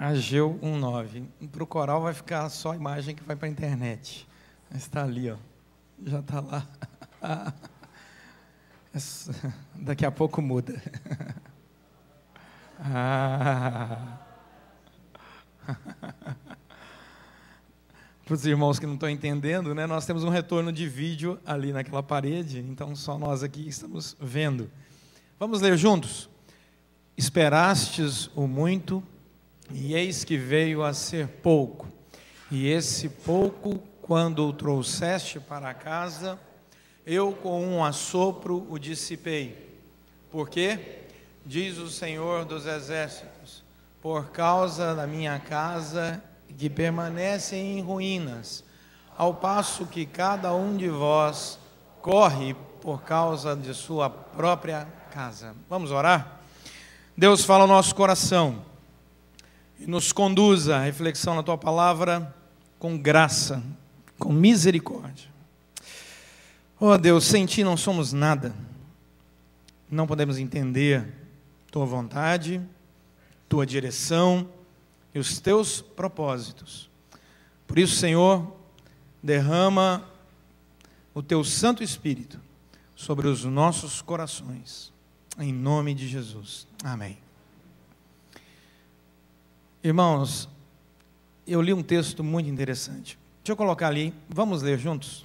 Ageu 1.9. Para o coral vai ficar só a imagem que vai para a internet. Mas está ali, ó. Já está lá. Daqui a pouco muda. Ah. Para os irmãos que não estão entendendo, né, nós temos um retorno de vídeo ali naquela parede, então só nós aqui estamos vendo. Vamos ler juntos? Esperastes o muito e eis que veio a ser pouco, e esse pouco, quando o trouxeste para casa, eu com um assopro o dissipei. Porque, diz o Senhor dos Exércitos, por causa da minha casa que permanece em ruínas, ao passo que cada um de vós corre por causa de sua própria casa. Vamos orar? Deus fala ao nosso coração e nos conduza à reflexão na tua palavra com graça, com misericórdia. Oh Deus, sem ti não somos nada, não podemos entender tua vontade, tua direção e os teus propósitos. Por isso, Senhor, derrama o teu Santo Espírito sobre os nossos corações. Em nome de Jesus. Amém. Irmãos, eu li um texto muito interessante. Deixa eu colocar ali, vamos ler juntos?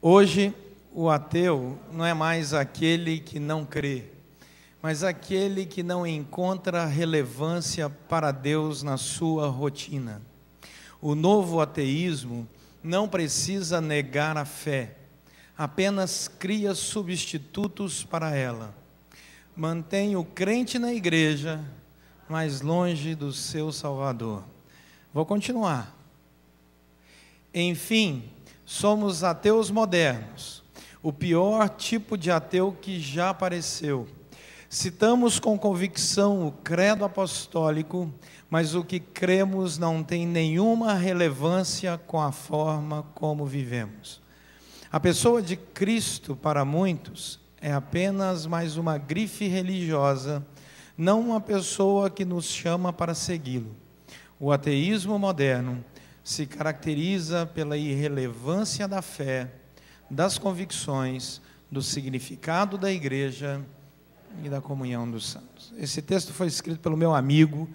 Hoje, o ateu não é mais aquele que não crê, mas aquele que não encontra relevância para Deus na sua rotina. O novo ateísmo não precisa negar a fé, apenas cria substitutos para ela. Mantém o crente na igreja mais longe do seu Salvador. Vou continuar. Enfim, somos ateus modernos, o pior tipo de ateu que já apareceu. Citamos com convicção o credo apostólico, mas o que cremos não tem nenhuma relevância com a forma como vivemos. A pessoa de Cristo, para muitos, é apenas mais uma grife religiosa não uma pessoa que nos chama para segui-lo. O ateísmo moderno se caracteriza pela irrelevância da fé, das convicções, do significado da igreja e da comunhão dos santos. Esse texto foi escrito pelo meu amigo,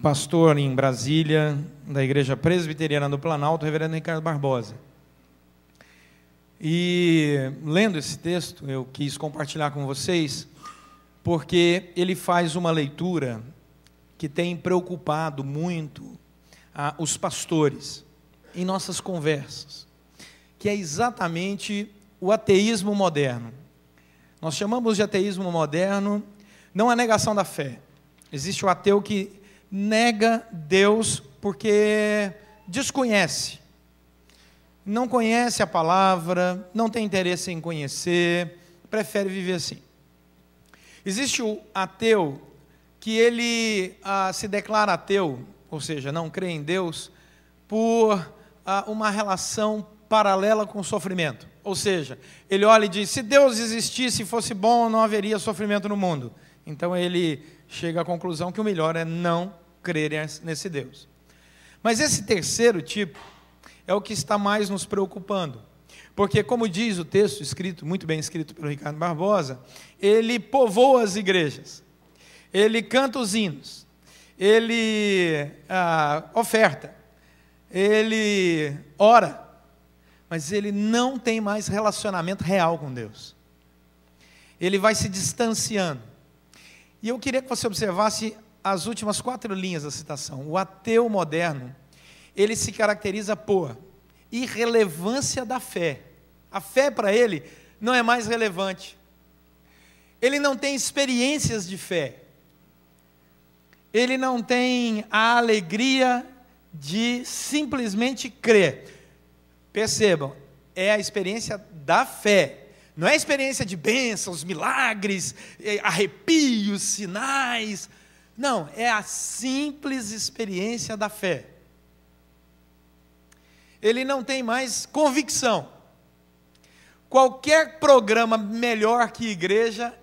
pastor em Brasília, da Igreja Presbiteriana do Planalto, reverendo Ricardo Barbosa. E lendo esse texto, eu quis compartilhar com vocês porque ele faz uma leitura que tem preocupado muito ah, os pastores em nossas conversas, que é exatamente o ateísmo moderno. Nós chamamos de ateísmo moderno não a negação da fé. Existe o ateu que nega Deus porque desconhece. Não conhece a palavra, não tem interesse em conhecer, prefere viver assim. Existe o ateu que ele ah, se declara ateu, ou seja, não crê em Deus, por ah, uma relação paralela com o sofrimento. Ou seja, ele olha e diz: se Deus existisse e fosse bom, não haveria sofrimento no mundo. Então ele chega à conclusão que o melhor é não crer nesse Deus. Mas esse terceiro tipo é o que está mais nos preocupando. Porque, como diz o texto escrito, muito bem escrito pelo Ricardo Barbosa, ele povoa as igrejas, ele canta os hinos, ele ah, oferta, ele ora, mas ele não tem mais relacionamento real com Deus. Ele vai se distanciando. E eu queria que você observasse as últimas quatro linhas da citação. O ateu moderno, ele se caracteriza por irrelevância da fé. A fé para ele não é mais relevante. Ele não tem experiências de fé. Ele não tem a alegria de simplesmente crer. Percebam, é a experiência da fé. Não é a experiência de bênçãos, milagres, eh, arrepios, sinais. Não, é a simples experiência da fé ele não tem mais convicção. Qualquer programa melhor que igreja,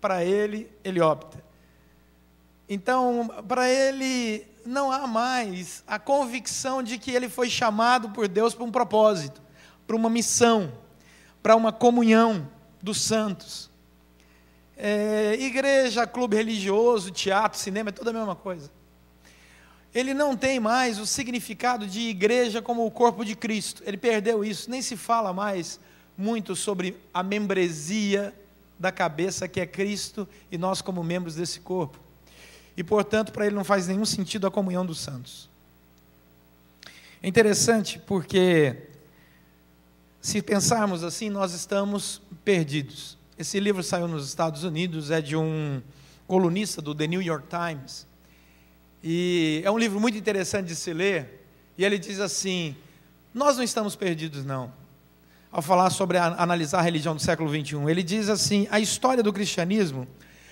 para ele, ele opta. Então, para ele, não há mais a convicção de que ele foi chamado por Deus para um propósito, para uma missão, para uma comunhão dos santos. É, igreja, clube religioso, teatro, cinema, é toda a mesma coisa ele não tem mais o significado de igreja como o corpo de Cristo. Ele perdeu isso, nem se fala mais muito sobre a membresia da cabeça que é Cristo e nós como membros desse corpo. E portanto, para ele não faz nenhum sentido a comunhão dos santos. É interessante porque se pensarmos assim, nós estamos perdidos. Esse livro saiu nos Estados Unidos, é de um colunista do The New York Times. E é um livro muito interessante de se ler. E ele diz assim: Nós não estamos perdidos, não. Ao falar sobre a, analisar a religião do século XXI, ele diz assim: a história do cristianismo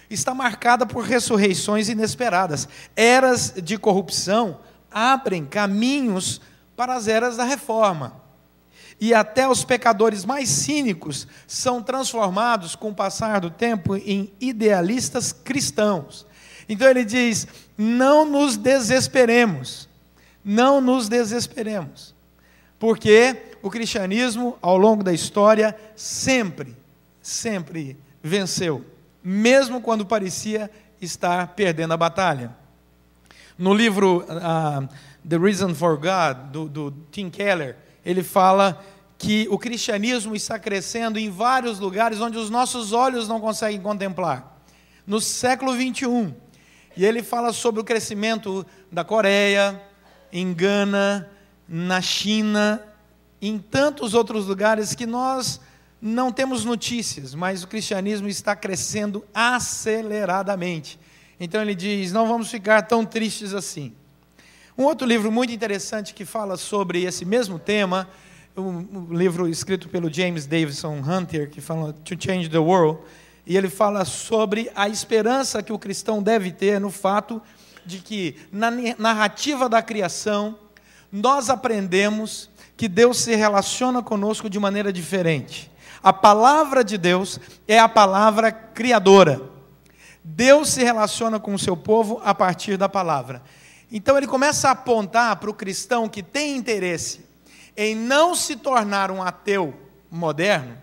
está marcada por ressurreições inesperadas, eras de corrupção abrem caminhos para as eras da reforma. E até os pecadores mais cínicos são transformados, com o passar do tempo, em idealistas cristãos. Então ele diz: não nos desesperemos, não nos desesperemos, porque o cristianismo, ao longo da história, sempre, sempre venceu, mesmo quando parecia estar perdendo a batalha. No livro uh, The Reason for God, do, do Tim Keller, ele fala que o cristianismo está crescendo em vários lugares onde os nossos olhos não conseguem contemplar. No século 21, e ele fala sobre o crescimento da Coreia, em Gana, na China, em tantos outros lugares que nós não temos notícias, mas o cristianismo está crescendo aceleradamente. Então ele diz: não vamos ficar tão tristes assim. Um outro livro muito interessante que fala sobre esse mesmo tema, um livro escrito pelo James Davison Hunter, que fala To Change the World, e ele fala sobre a esperança que o cristão deve ter no fato de que, na narrativa da criação, nós aprendemos que Deus se relaciona conosco de maneira diferente. A palavra de Deus é a palavra criadora. Deus se relaciona com o seu povo a partir da palavra. Então ele começa a apontar para o cristão que tem interesse em não se tornar um ateu moderno,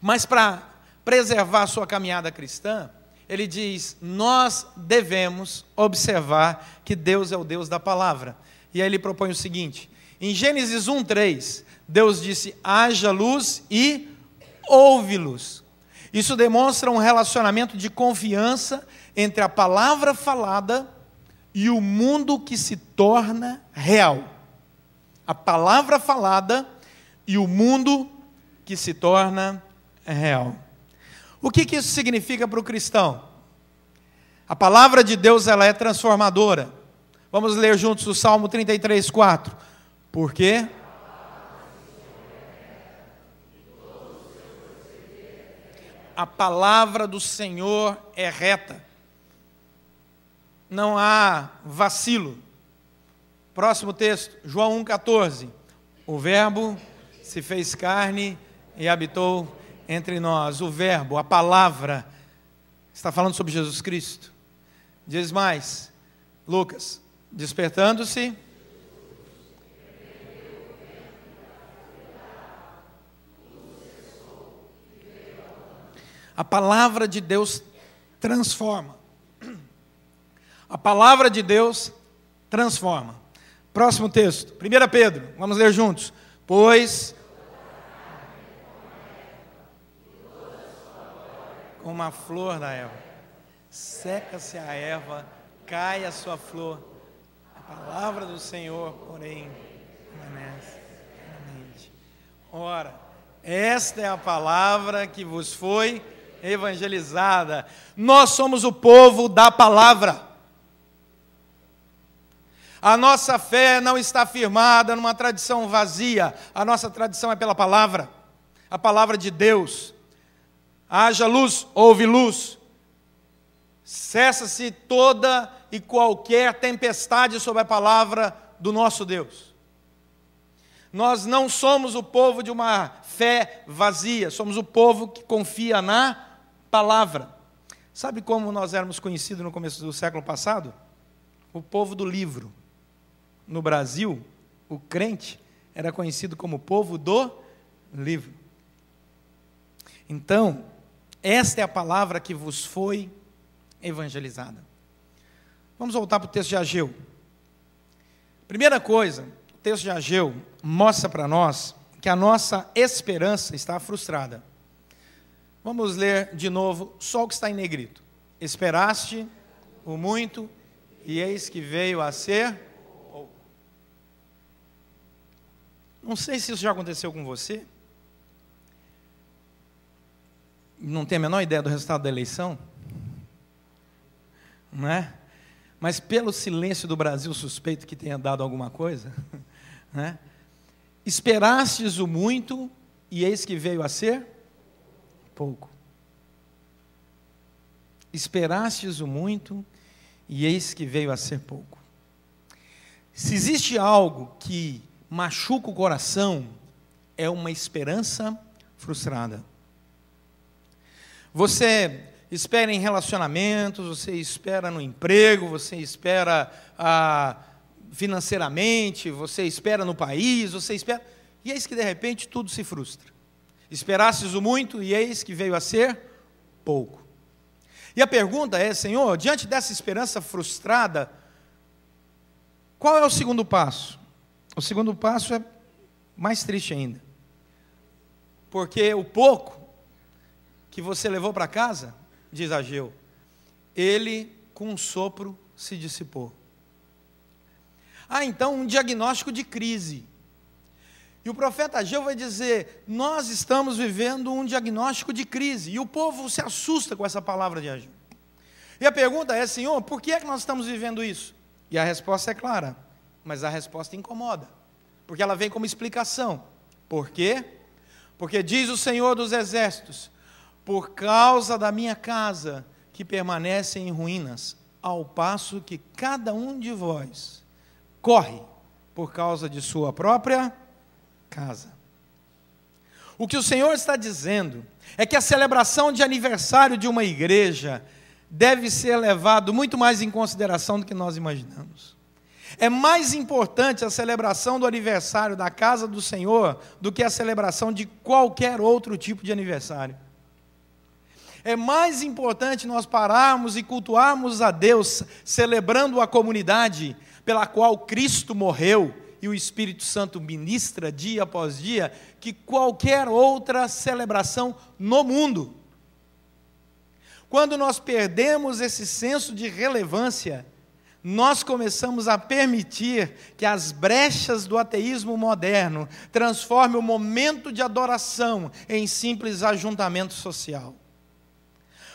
mas para preservar sua caminhada cristã, ele diz: nós devemos observar que Deus é o Deus da palavra. E aí ele propõe o seguinte: em Gênesis 1:3, Deus disse: haja luz e ouve luz. Isso demonstra um relacionamento de confiança entre a palavra falada e o mundo que se torna real. A palavra falada e o mundo que se torna real. O que, que isso significa para o cristão? A palavra de Deus ela é transformadora. Vamos ler juntos o Salmo 33, 4. Por quê? A palavra do Senhor é reta. Não há vacilo. Próximo texto, João 1,14. O Verbo se fez carne e habitou entre nós, o Verbo, a palavra, está falando sobre Jesus Cristo. Diz mais, Lucas, despertando-se. A palavra de Deus transforma. A palavra de Deus transforma. Próximo texto, 1 Pedro, vamos ler juntos. Pois uma flor da erva. Seca-se a erva, cai a sua flor. A palavra do Senhor, porém, permanece Ora, esta é a palavra que vos foi evangelizada. Nós somos o povo da palavra. A nossa fé não está firmada numa tradição vazia. A nossa tradição é pela palavra, a palavra de Deus. Haja luz, houve luz. Cessa-se toda e qualquer tempestade sobre a palavra do nosso Deus. Nós não somos o povo de uma fé vazia, somos o povo que confia na palavra. Sabe como nós éramos conhecidos no começo do século passado? O povo do livro. No Brasil, o crente era conhecido como povo do livro. Então, esta é a palavra que vos foi evangelizada. Vamos voltar para o texto de Ageu. Primeira coisa, o texto de Ageu mostra para nós que a nossa esperança está frustrada. Vamos ler de novo só o que está em negrito. Esperaste o muito e eis que veio a ser pouco. Não sei se isso já aconteceu com você não tem a menor ideia do resultado da eleição, não é? Mas pelo silêncio do Brasil, suspeito que tenha dado alguma coisa, né? Esperastes o muito e eis que veio a ser pouco. Esperastes o muito e eis que veio a ser pouco. Se existe algo que machuca o coração, é uma esperança frustrada. Você espera em relacionamentos, você espera no emprego, você espera ah, financeiramente, você espera no país, você espera. E eis que de repente tudo se frustra. Esperasses o muito e eis que veio a ser pouco. E a pergunta é, Senhor, diante dessa esperança frustrada, qual é o segundo passo? O segundo passo é mais triste ainda. Porque o pouco que você levou para casa? Diz Ageu. Ele, com um sopro, se dissipou. Ah, então um diagnóstico de crise. E o profeta Ageu vai dizer: Nós estamos vivendo um diagnóstico de crise. E o povo se assusta com essa palavra de Ageu. E a pergunta é: Senhor, por que é que nós estamos vivendo isso? E a resposta é clara, mas a resposta incomoda, porque ela vem como explicação. Por quê? Porque diz o Senhor dos Exércitos: por causa da minha casa que permanece em ruínas, ao passo que cada um de vós corre por causa de sua própria casa. O que o Senhor está dizendo é que a celebração de aniversário de uma igreja deve ser levado muito mais em consideração do que nós imaginamos. É mais importante a celebração do aniversário da casa do Senhor do que a celebração de qualquer outro tipo de aniversário. É mais importante nós pararmos e cultuarmos a Deus, celebrando a comunidade pela qual Cristo morreu e o Espírito Santo ministra dia após dia, que qualquer outra celebração no mundo. Quando nós perdemos esse senso de relevância, nós começamos a permitir que as brechas do ateísmo moderno transformem o momento de adoração em simples ajuntamento social.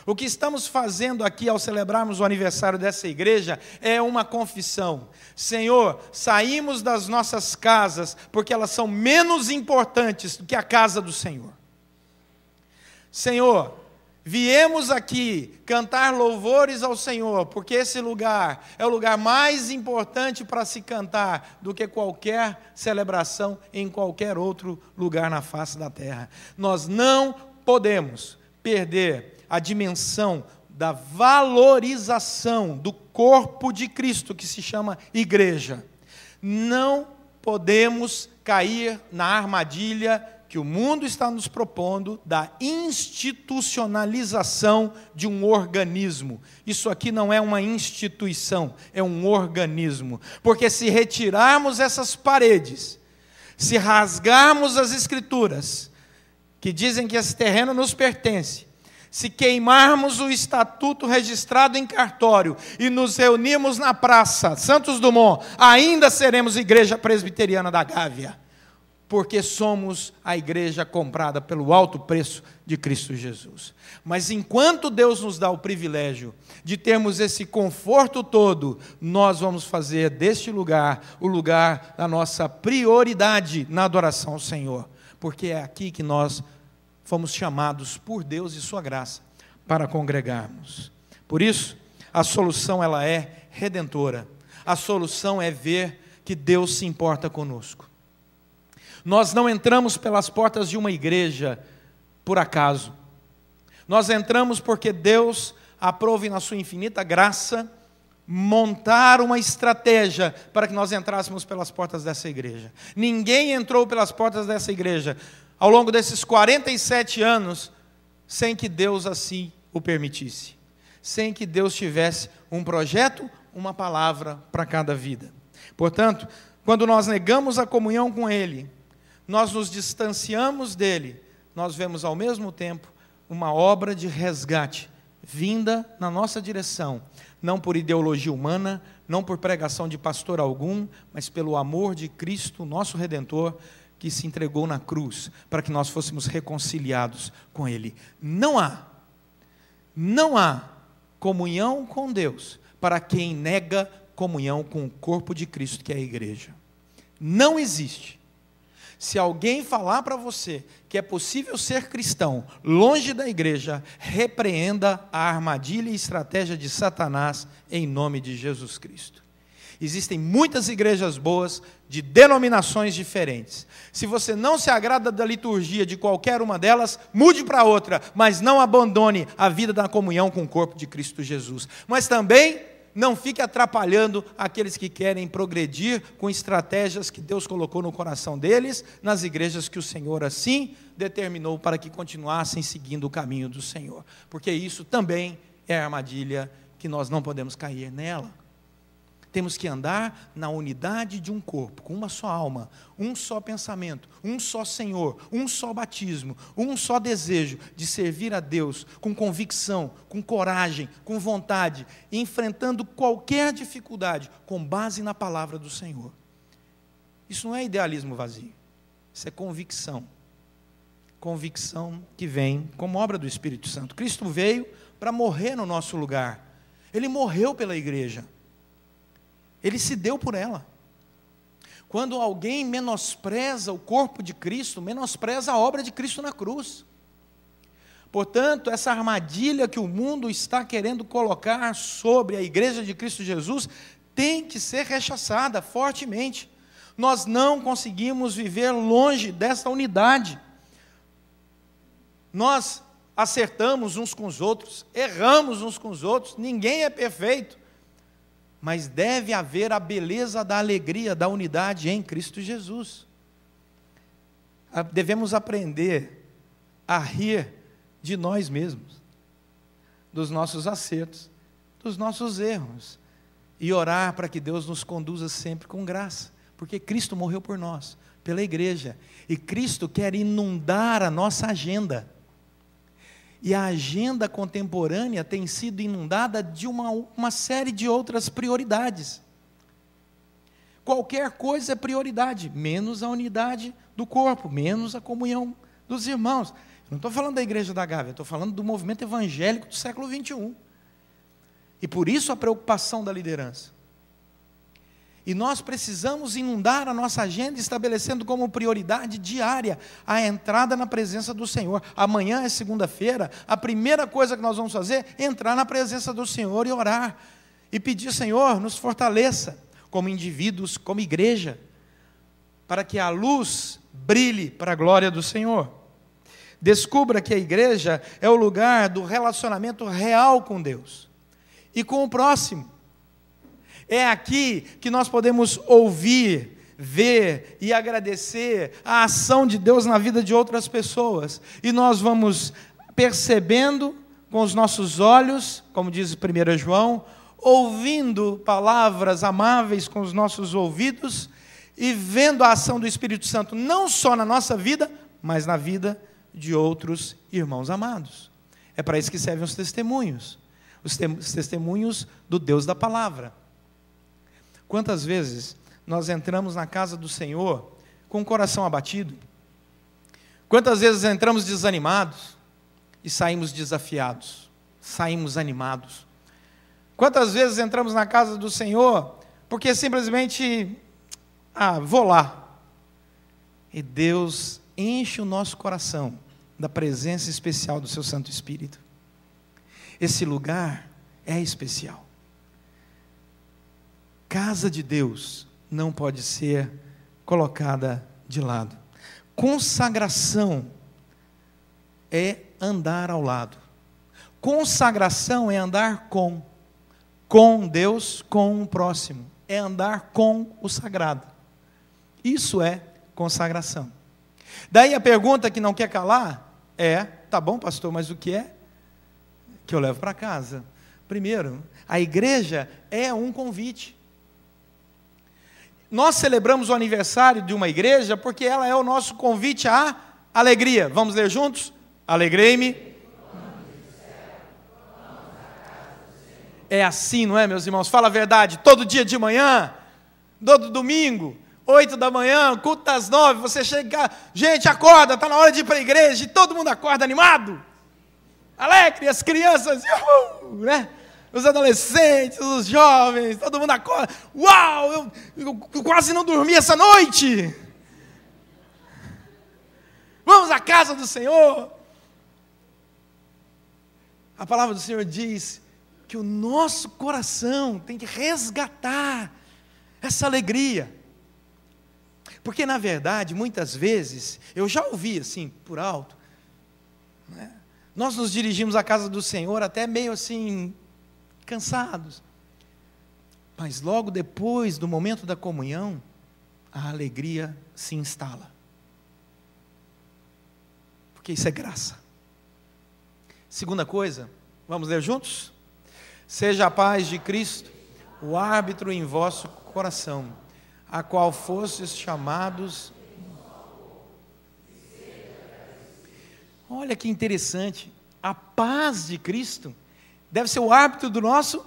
O que estamos fazendo aqui ao celebrarmos o aniversário dessa igreja é uma confissão. Senhor, saímos das nossas casas porque elas são menos importantes do que a casa do Senhor. Senhor, viemos aqui cantar louvores ao Senhor, porque esse lugar é o lugar mais importante para se cantar do que qualquer celebração em qualquer outro lugar na face da terra. Nós não podemos perder a dimensão da valorização do corpo de Cristo, que se chama igreja. Não podemos cair na armadilha que o mundo está nos propondo da institucionalização de um organismo. Isso aqui não é uma instituição, é um organismo. Porque se retirarmos essas paredes, se rasgarmos as escrituras que dizem que esse terreno nos pertence, se queimarmos o estatuto registrado em cartório e nos reunirmos na praça Santos Dumont, ainda seremos Igreja Presbiteriana da Gávea, porque somos a igreja comprada pelo alto preço de Cristo Jesus. Mas enquanto Deus nos dá o privilégio de termos esse conforto todo, nós vamos fazer deste lugar o lugar da nossa prioridade na adoração ao Senhor, porque é aqui que nós fomos chamados por Deus e sua graça para congregarmos. Por isso, a solução ela é redentora. A solução é ver que Deus se importa conosco. Nós não entramos pelas portas de uma igreja por acaso. Nós entramos porque Deus aprove na sua infinita graça montar uma estratégia para que nós entrássemos pelas portas dessa igreja. Ninguém entrou pelas portas dessa igreja ao longo desses 47 anos sem que Deus assim o permitisse, sem que Deus tivesse um projeto, uma palavra para cada vida. Portanto, quando nós negamos a comunhão com Ele, nós nos distanciamos dele, nós vemos ao mesmo tempo uma obra de resgate vinda na nossa direção, não por ideologia humana, não por pregação de pastor algum, mas pelo amor de Cristo, nosso redentor, que se entregou na cruz para que nós fôssemos reconciliados com Ele. Não há, não há comunhão com Deus para quem nega comunhão com o corpo de Cristo, que é a igreja. Não existe. Se alguém falar para você que é possível ser cristão longe da igreja, repreenda a armadilha e estratégia de Satanás em nome de Jesus Cristo. Existem muitas igrejas boas de denominações diferentes. Se você não se agrada da liturgia de qualquer uma delas, mude para outra, mas não abandone a vida da comunhão com o corpo de Cristo Jesus. Mas também não fique atrapalhando aqueles que querem progredir com estratégias que Deus colocou no coração deles, nas igrejas que o Senhor assim determinou para que continuassem seguindo o caminho do Senhor, porque isso também é armadilha que nós não podemos cair nela. Temos que andar na unidade de um corpo, com uma só alma, um só pensamento, um só Senhor, um só batismo, um só desejo de servir a Deus com convicção, com coragem, com vontade, enfrentando qualquer dificuldade com base na palavra do Senhor. Isso não é idealismo vazio, isso é convicção. Convicção que vem como obra do Espírito Santo. Cristo veio para morrer no nosso lugar. Ele morreu pela igreja. Ele se deu por ela. Quando alguém menospreza o corpo de Cristo, menospreza a obra de Cristo na cruz. Portanto, essa armadilha que o mundo está querendo colocar sobre a igreja de Cristo Jesus tem que ser rechaçada fortemente. Nós não conseguimos viver longe dessa unidade. Nós acertamos uns com os outros, erramos uns com os outros, ninguém é perfeito mas deve haver a beleza da alegria, da unidade em Cristo Jesus. Devemos aprender a rir de nós mesmos, dos nossos acertos, dos nossos erros, e orar para que Deus nos conduza sempre com graça, porque Cristo morreu por nós, pela igreja, e Cristo quer inundar a nossa agenda. E a agenda contemporânea tem sido inundada de uma, uma série de outras prioridades. Qualquer coisa é prioridade, menos a unidade do corpo, menos a comunhão dos irmãos. não estou falando da igreja da Gávea, estou falando do movimento evangélico do século XXI. E por isso a preocupação da liderança. E nós precisamos inundar a nossa agenda estabelecendo como prioridade diária a entrada na presença do Senhor. Amanhã é segunda-feira, a primeira coisa que nós vamos fazer é entrar na presença do Senhor e orar. E pedir, Senhor, nos fortaleça como indivíduos, como igreja, para que a luz brilhe para a glória do Senhor. Descubra que a igreja é o lugar do relacionamento real com Deus e com o próximo. É aqui que nós podemos ouvir, ver e agradecer a ação de Deus na vida de outras pessoas. E nós vamos percebendo com os nossos olhos, como diz 1 João, ouvindo palavras amáveis com os nossos ouvidos e vendo a ação do Espírito Santo não só na nossa vida, mas na vida de outros irmãos amados. É para isso que servem os testemunhos. Os, os testemunhos do Deus da palavra. Quantas vezes nós entramos na casa do Senhor com o coração abatido? Quantas vezes entramos desanimados e saímos desafiados, saímos animados? Quantas vezes entramos na casa do Senhor porque simplesmente, ah, vou lá. E Deus enche o nosso coração da presença especial do Seu Santo Espírito. Esse lugar é especial casa de Deus não pode ser colocada de lado. Consagração é andar ao lado. Consagração é andar com com Deus, com o próximo, é andar com o sagrado. Isso é consagração. Daí a pergunta que não quer calar é: tá bom, pastor, mas o que é que eu levo para casa? Primeiro, a igreja é um convite nós celebramos o aniversário de uma igreja porque ela é o nosso convite à alegria. Vamos ler juntos? Alegrei-me. É assim, não é, meus irmãos? Fala a verdade. Todo dia de manhã, todo domingo, 8 da manhã, culto às 9, você chega, gente, acorda, está na hora de ir para a igreja, e todo mundo acorda animado, alegre, as crianças, uhul, né? os adolescentes, os jovens, todo mundo acorda. Uau, eu, eu, eu quase não dormi essa noite. Vamos à casa do Senhor. A palavra do Senhor diz que o nosso coração tem que resgatar essa alegria. Porque, na verdade, muitas vezes, eu já ouvi assim, por alto, né? nós nos dirigimos à casa do Senhor até meio assim, cansados. Mas logo depois do momento da comunhão, a alegria se instala. Porque isso é graça. Segunda coisa, vamos ler juntos? Seja a paz de Cristo o árbitro em vosso coração, a qual fostes chamados. Olha que interessante, a paz de Cristo deve ser o hábito do nosso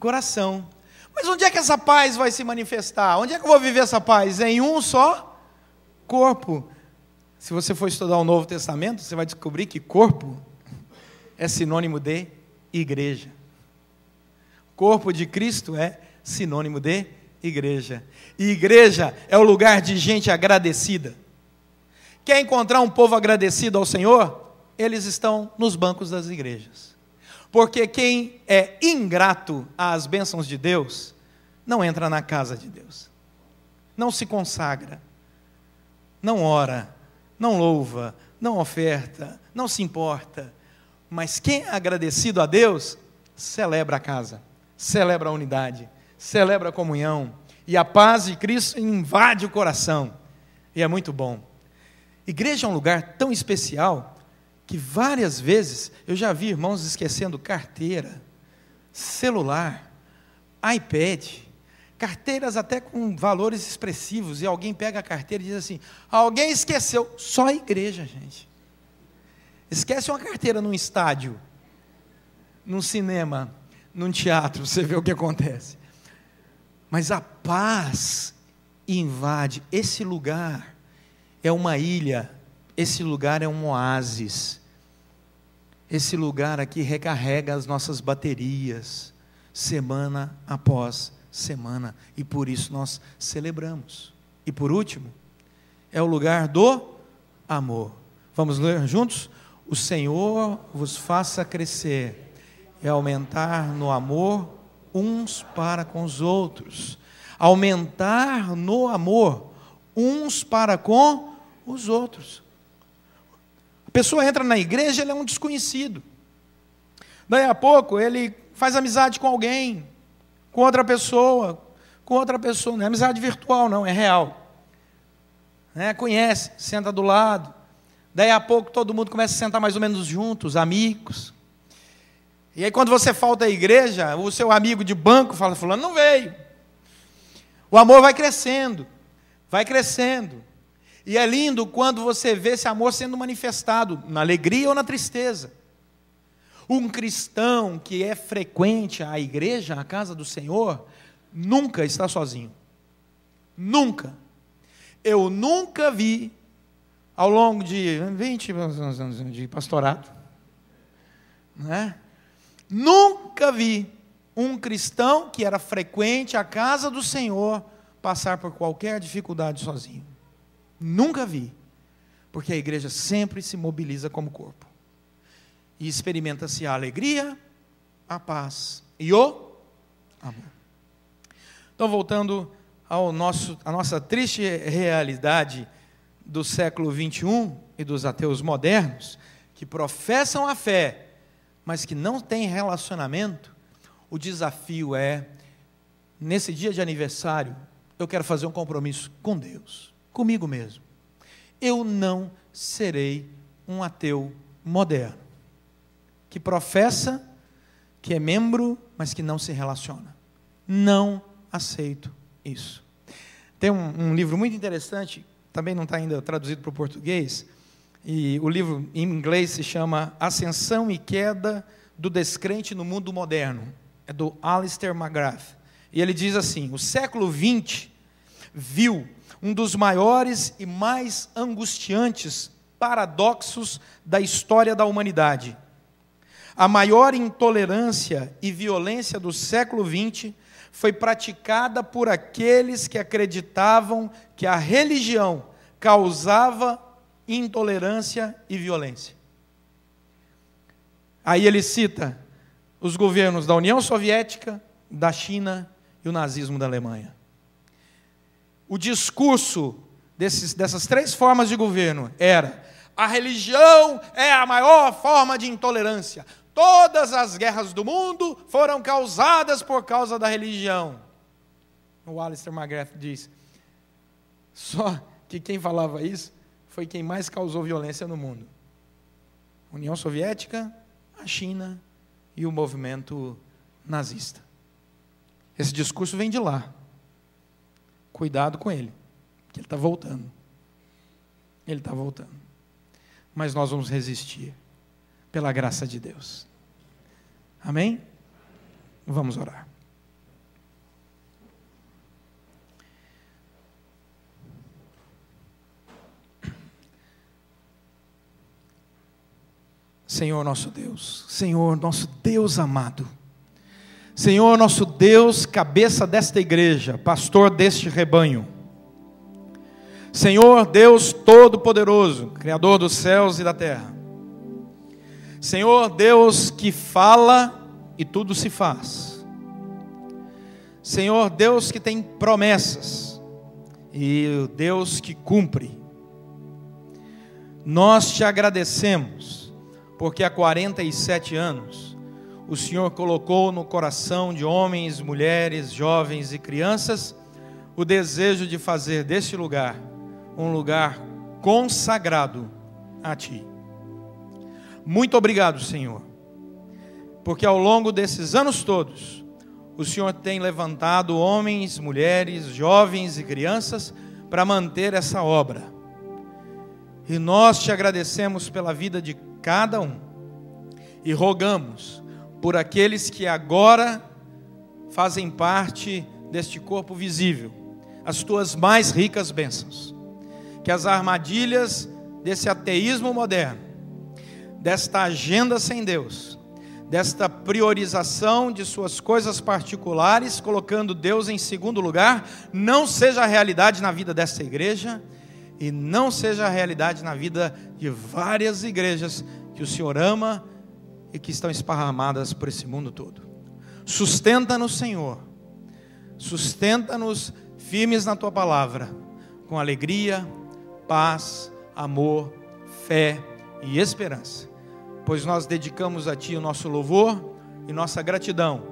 coração. Mas onde é que essa paz vai se manifestar? Onde é que eu vou viver essa paz? em um só corpo. Se você for estudar o Novo Testamento, você vai descobrir que corpo é sinônimo de igreja. Corpo de Cristo é sinônimo de igreja. E igreja é o lugar de gente agradecida. Quer encontrar um povo agradecido ao Senhor? Eles estão nos bancos das igrejas. Porque quem é ingrato às bênçãos de Deus, não entra na casa de Deus, não se consagra, não ora, não louva, não oferta, não se importa. Mas quem é agradecido a Deus, celebra a casa, celebra a unidade, celebra a comunhão, e a paz de Cristo invade o coração, e é muito bom. Igreja é um lugar tão especial que várias vezes eu já vi irmãos esquecendo carteira, celular, iPad, carteiras até com valores expressivos, e alguém pega a carteira e diz assim: alguém esqueceu, só a igreja, gente. Esquece uma carteira num estádio, num cinema, num teatro, você vê o que acontece. Mas a paz invade esse lugar. É uma ilha, esse lugar é um oásis. Esse lugar aqui recarrega as nossas baterias, semana após semana, e por isso nós celebramos. E por último, é o lugar do amor. Vamos ler juntos? O Senhor vos faça crescer e aumentar no amor uns para com os outros. Aumentar no amor uns para com os outros. A pessoa entra na igreja, ele é um desconhecido. Daí a pouco ele faz amizade com alguém, com outra pessoa, com outra pessoa. Não é amizade virtual, não, é real. Né? Conhece, senta do lado. Daí a pouco todo mundo começa a sentar mais ou menos juntos, amigos. E aí quando você falta à igreja, o seu amigo de banco fala, fulano não veio. O amor vai crescendo, vai crescendo. E é lindo quando você vê esse amor sendo manifestado, na alegria ou na tristeza. Um cristão que é frequente à igreja, à casa do Senhor, nunca está sozinho. Nunca. Eu nunca vi, ao longo de 20 anos de pastorado, né? nunca vi um cristão que era frequente à casa do Senhor passar por qualquer dificuldade sozinho. Nunca vi. Porque a igreja sempre se mobiliza como corpo. E experimenta-se a alegria, a paz e o amor. Então, voltando ao nosso, à nossa triste realidade do século 21 e dos ateus modernos, que professam a fé, mas que não têm relacionamento, o desafio é: nesse dia de aniversário, eu quero fazer um compromisso com Deus comigo mesmo. Eu não serei um ateu moderno, que professa, que é membro, mas que não se relaciona. Não aceito isso. Tem um, um livro muito interessante, também não está ainda traduzido para o português, e o livro em inglês se chama Ascensão e Queda do Descrente no Mundo Moderno. É do Alistair McGrath. E ele diz assim: o século XX viu um dos maiores e mais angustiantes paradoxos da história da humanidade. A maior intolerância e violência do século XX foi praticada por aqueles que acreditavam que a religião causava intolerância e violência. Aí ele cita os governos da União Soviética, da China e o nazismo da Alemanha o discurso desses, dessas três formas de governo era: a religião é a maior forma de intolerância. Todas as guerras do mundo foram causadas por causa da religião. O Alistair McGrath diz: só que quem falava isso foi quem mais causou violência no mundo. União Soviética, a China e o movimento nazista. Esse discurso vem de lá. Cuidado com ele, que ele está voltando. Ele está voltando. Mas nós vamos resistir, pela graça de Deus. Amém? Vamos orar. Senhor nosso Deus, Senhor nosso Deus amado, Senhor é nosso Deus, cabeça desta igreja, pastor deste rebanho. Senhor Deus Todo-Poderoso, Criador dos céus e da terra. Senhor Deus que fala e tudo se faz. Senhor Deus que tem promessas e Deus que cumpre. Nós te agradecemos, porque há 47 anos o Senhor colocou no coração de homens, mulheres, jovens e crianças o desejo de fazer deste lugar um lugar consagrado a Ti. Muito obrigado, Senhor, porque ao longo desses anos todos, o Senhor tem levantado homens, mulheres, jovens e crianças para manter essa obra. E nós te agradecemos pela vida de cada um e rogamos por aqueles que agora fazem parte deste corpo visível, as tuas mais ricas bênçãos. Que as armadilhas desse ateísmo moderno, desta agenda sem Deus, desta priorização de suas coisas particulares, colocando Deus em segundo lugar, não seja a realidade na vida desta igreja e não seja a realidade na vida de várias igrejas que o Senhor ama e que estão esparramadas por esse mundo todo. Sustenta-nos, Senhor. Sustenta-nos firmes na tua palavra, com alegria, paz, amor, fé e esperança. Pois nós dedicamos a ti o nosso louvor e nossa gratidão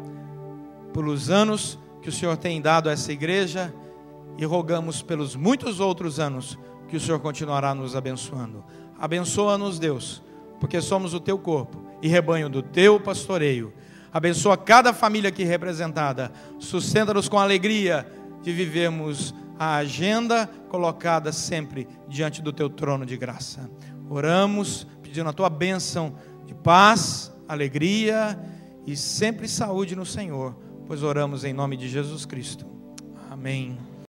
pelos anos que o Senhor tem dado a essa igreja e rogamos pelos muitos outros anos que o Senhor continuará nos abençoando. Abençoa-nos, Deus, porque somos o teu corpo e rebanho do teu pastoreio. Abençoa cada família aqui representada. Sustenta-nos com alegria de vivermos a agenda colocada sempre diante do teu trono de graça. Oramos pedindo a tua bênção de paz, alegria e sempre saúde no Senhor, pois oramos em nome de Jesus Cristo. Amém.